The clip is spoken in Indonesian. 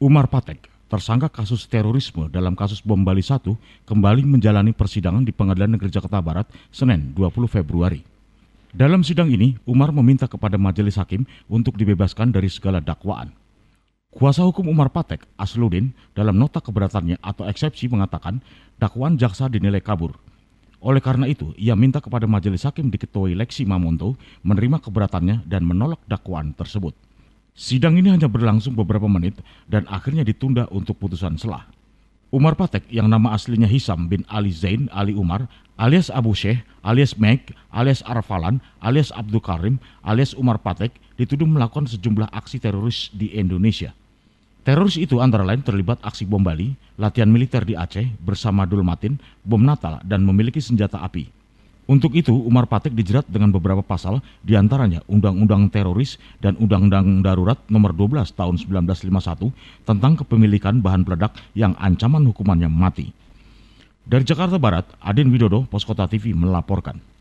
Umar Patek, tersangka kasus terorisme dalam kasus bom Bali 1, kembali menjalani persidangan di Pengadilan Negeri Jakarta Barat Senin 20 Februari. Dalam sidang ini, Umar meminta kepada majelis hakim untuk dibebaskan dari segala dakwaan. Kuasa hukum Umar Patek, Asludin, dalam nota keberatannya atau eksepsi mengatakan dakwaan jaksa dinilai kabur. Oleh karena itu, ia minta kepada majelis hakim diketuai Lexi Mamonto menerima keberatannya dan menolak dakwaan tersebut. Sidang ini hanya berlangsung beberapa menit dan akhirnya ditunda untuk putusan selah. Umar Patek yang nama aslinya Hisam bin Ali Zain Ali Umar alias Abu Syekh alias Meg, alias Arfalan alias Abdul Karim alias Umar Patek dituduh melakukan sejumlah aksi teroris di Indonesia. Teroris itu antara lain terlibat aksi bom Bali, latihan militer di Aceh bersama Dulmatin, bom Natal, dan memiliki senjata api. Untuk itu, Umar Patek dijerat dengan beberapa pasal, diantaranya Undang-Undang Teroris dan Undang-Undang Darurat Nomor 12 Tahun 1951 tentang kepemilikan bahan peledak yang ancaman hukumannya mati. Dari Jakarta Barat, Adin Widodo, Poskota TV melaporkan.